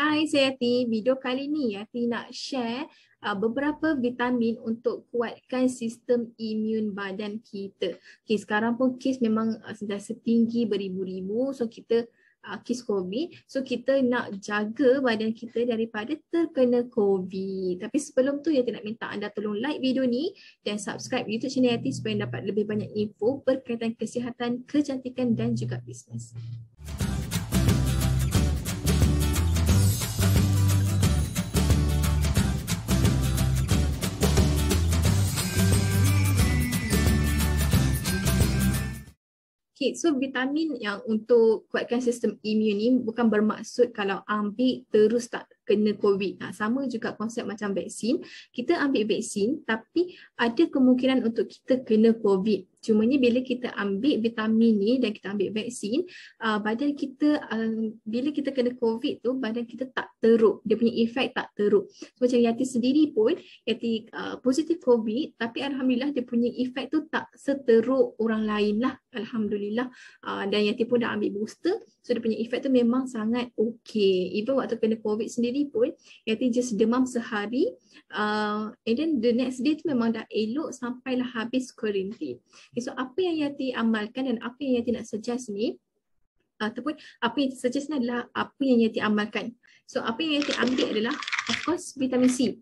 Hai saya Yati, video kali ni Yati nak share uh, beberapa vitamin untuk kuatkan sistem imun badan kita. Okay, sekarang pun kes memang uh, sudah setinggi beribu-ribu so kita uh, kes COVID. So kita nak jaga badan kita daripada terkena COVID. Tapi sebelum tu Yati nak minta anda tolong like video ni dan subscribe YouTube channel Yati supaya dapat lebih banyak info berkaitan kesihatan, kecantikan dan juga bisnes. Okay, so vitamin yang untuk kuatkan sistem imun ni bukan bermaksud kalau ambil terus tak kena COVID. Ha, sama juga konsep macam vaksin. Kita ambil vaksin tapi ada kemungkinan untuk kita kena COVID. Cuma ni bila kita ambil vitamin ni dan kita ambil vaksin, uh, badan kita uh, bila kita kena COVID tu badan kita tak teruk. Dia punya efek tak teruk. So, macam Yati sendiri pun Yati uh, positif COVID tapi Alhamdulillah dia punya efek tu tak seteruk orang lain lah. Alhamdulillah. Uh, dan Yati pun dah ambil booster. So dia punya efek tu memang sangat okay. Even waktu kena COVID sendiri sendiri pun iaitu just demam sehari uh, and then the next day tu memang dah elok sampailah habis quarantine. Okay, so apa yang Yati amalkan dan apa yang Yati nak suggest ni ataupun apa yang suggest ni adalah apa yang Yati amalkan. So apa yang Yati ambil adalah of course vitamin C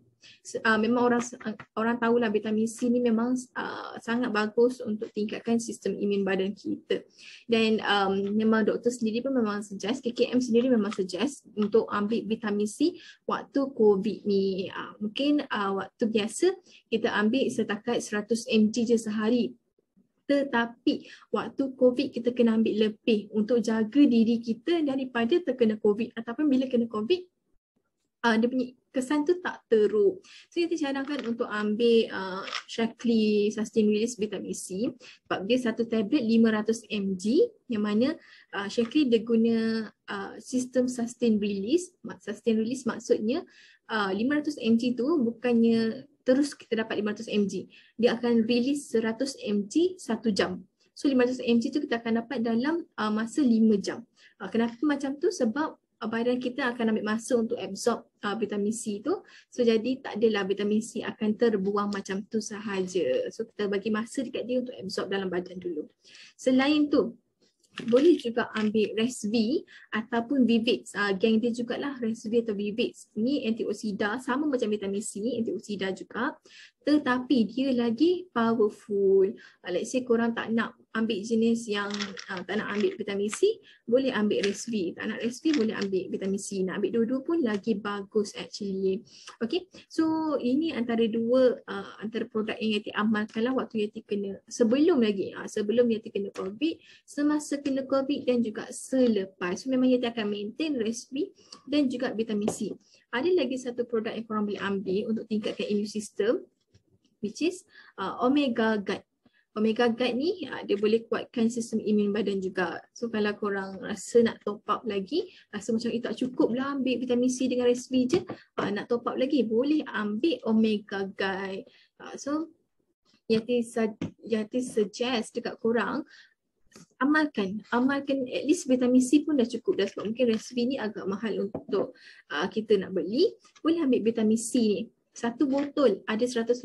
uh, memang orang ah, orang tahu lah vitamin C ni memang uh, sangat bagus untuk tingkatkan sistem imun badan kita. Dan um, memang doktor sendiri pun memang suggest, KKM sendiri memang suggest untuk ambil vitamin C waktu COVID ni. Uh, mungkin uh, waktu biasa kita ambil setakat 100 mg je sehari tetapi waktu covid kita kena ambil lebih untuk jaga diri kita daripada terkena covid ataupun bila kena covid uh, dia punya kesan tu tak teruk. So kita cadangkan untuk ambil uh, ah, Shackley Sustain Release Vitamin C sebab dia satu tablet 500 mg yang mana uh, ah, Shackley dia guna uh, sistem Sustain Release. Sustain Release maksudnya uh, 500 mg tu bukannya terus kita dapat 500 mg. Dia akan release 100 mg satu jam. So 500 mg tu kita akan dapat dalam uh, masa 5 jam. Uh, kenapa macam tu? Sebab Uh, badan kita akan ambil masa untuk absorb uh, vitamin C tu. So jadi tak adalah vitamin C akan terbuang macam tu sahaja. So kita bagi masa dekat dia untuk absorb dalam badan dulu. Selain tu, boleh juga ambil Res-V ataupun Vivids. Uh, geng dia jugalah Res-V atau Vivids. Ni antioksida sama macam vitamin C, antioksida juga tetapi dia lagi powerful. Uh, let's say korang tak nak ambil jenis yang uh, tak nak ambil vitamin C, boleh ambil resvi. Tak nak resvi boleh ambil vitamin C. Nak ambil dua-dua pun lagi bagus actually. Okay, so ini antara dua uh, antara produk yang Yati amalkan lah waktu Yati kena sebelum lagi, uh, sebelum Yati kena COVID, semasa kena COVID dan juga selepas. So memang Yati akan maintain resvi dan juga vitamin C. Ada lagi satu produk yang korang boleh ambil untuk tingkatkan immune system which is uh, omega gut. Omega gut ni uh, dia boleh kuatkan sistem imun badan juga. So kalau korang rasa nak top up lagi, rasa macam itu eh, tak cukup lah ambil vitamin C dengan resmi je, uh, nak top up lagi boleh ambil omega gut. Uh, so Yati, Yati suggest dekat korang amalkan amalkan at least vitamin C pun dah cukup dah sebab mungkin resipi ni agak mahal untuk uh, kita nak beli boleh ambil vitamin C ni satu botol ada 180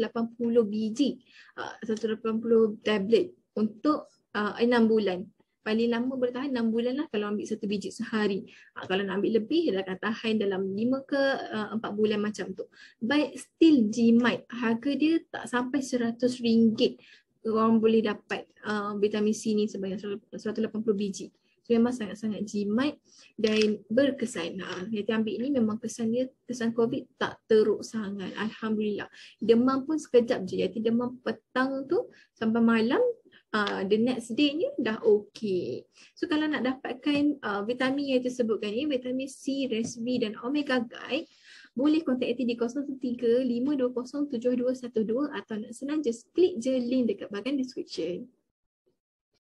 biji ah, uh, 180 tablet untuk uh, ah, 6 bulan paling lama bertahan 6 bulan lah kalau ambil satu biji sehari. Ha, kalau nak ambil lebih, dia akan tahan dalam 5 ke uh, 4 bulan macam tu. But still jimat. Harga dia tak sampai RM100. Orang boleh dapat uh, vitamin C ni sebanyak 180 biji. So memang sangat-sangat jimat dan berkesan. Ha, yang ambil ni memang kesan dia, kesan COVID tak teruk sangat. Alhamdulillah. Demam pun sekejap je. Jadi demam petang tu sampai malam Uh, the next day ni dah okay. So kalau nak dapatkan uh, vitamin yang disebutkan ni, vitamin C, resmi dan omega guide, boleh kontak Eti di 03 520 7212 atau nak senang just klik je link dekat bahagian description.